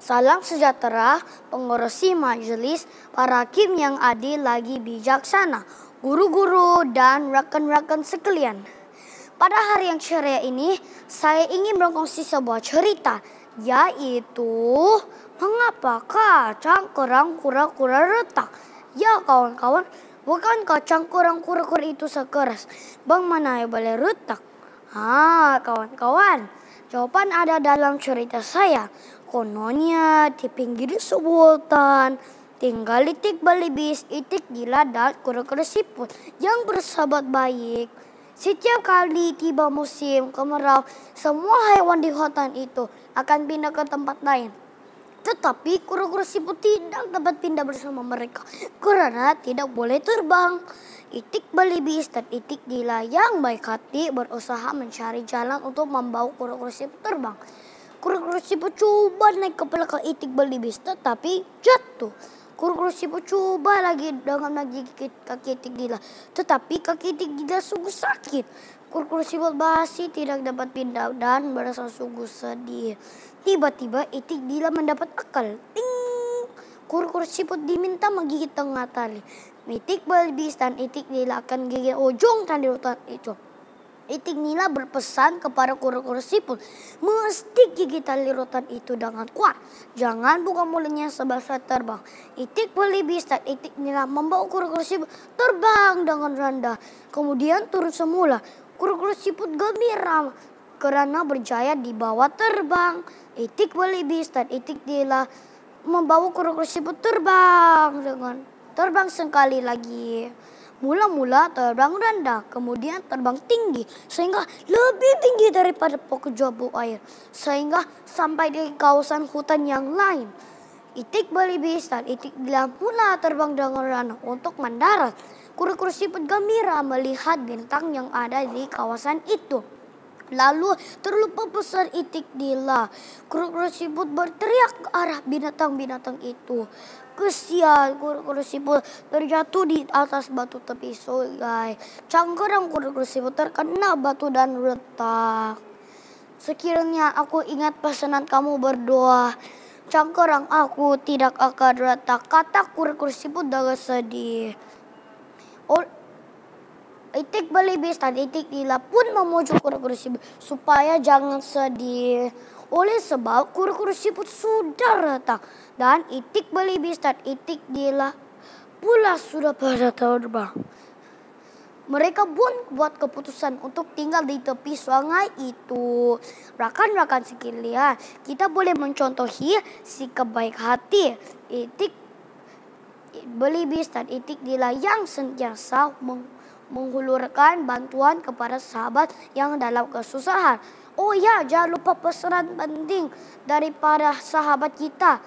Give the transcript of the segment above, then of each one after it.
Salam sejahtera, pengurusi majelis, para hakim yang adil lagi bijaksana, guru-guru dan rekan-rekan sekalian. Pada hari yang ceria ini, saya ingin berkongsi sebuah cerita, yaitu mengapa kacang kerang kura-kura retak. Ya kawan-kawan, bukan kacang kerang kura-kura itu sekeras. Bang mana yang boleh retak? Ah, kawan-kawan, jawaban ada dalam cerita saya. Kononnya di pinggir sebutan tinggal itik balibis, itik gila dan kura-kura siput yang bersahabat baik. Setiap kali tiba musim kemarau, semua hewan di hutan itu akan pindah ke tempat lain. Tetapi kura-kura siput tidak dapat pindah bersama mereka karena tidak boleh terbang. Itik balibis dan itik gila yang baik hati berusaha mencari jalan untuk membawa kura-kura siput terbang. Kura-kura si coba naik ke belakang itik beli bista tapi jatuh. Kura-kura si coba lagi dengan lagi kaki itik gila. Tetapi kaki itik gila sungguh sakit. Kura-kura basi tidak dapat pindah dan merasa sungguh sedih. Tiba-tiba itik gila mendapat akal. Ting! Kura-kura diminta menggigit tengah tali. Itik beli dan itik gila akan gigit ujung tali rutan itu. Itik Nila berpesan kepada kura-kura siput, mesti gigitan lirutan itu dengan kuat. Jangan buka mulutnya sebesar terbang. Itik beli bisa, Itik Nila membawa kura-kura siput terbang dengan rendah. Kemudian turun semula. Kura-kura siput gembira karena berjaya dibawa terbang. Itik beli bisa, Itik Nila membawa kura-kura siput terbang dengan terbang sekali lagi. Mula-mula terbang rendah, kemudian terbang tinggi, sehingga lebih tinggi daripada pokok jambu air, sehingga sampai di kawasan hutan yang lain. Itik belibis dan itik bilang pula terbang dengan ranah untuk mendarat. Kura-kura siput gembira melihat bintang yang ada di kawasan itu. Lalu terlupa pesan itik dila Nila. Kuro Siput berteriak ke arah binatang-binatang itu. Kesian kuro-kuro Siput terjatuh di atas batu tepi sungai. Cangkerang kuro-kuro Siput terkena batu dan retak. Sekiranya aku ingat pesanan kamu berdoa, cangkerang aku tidak akan retak. Kata kuro-kuro Siput dengan sedih. Oh, Itik dan Itik dila pun memujuk Kura Kursi supaya jangan sedih. Oleh sebab Kura Kursi pun sudah datang dan Itik dan Itik dila pula sudah pada terbang. Mereka pun buat keputusan untuk tinggal di tepi sungai itu. Rakan-rakan sekalian, kita boleh mencontohi sikap baik hati, itik belibis dan itik dila yang sentiasa meng menghulurkan bantuan kepada sahabat yang dalam kesusahan. Oh ya, jangan lupa pesanan penting dari para sahabat kita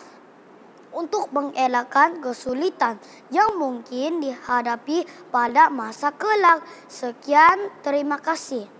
untuk mengelakkan kesulitan yang mungkin dihadapi pada masa kelak. Sekian, terima kasih.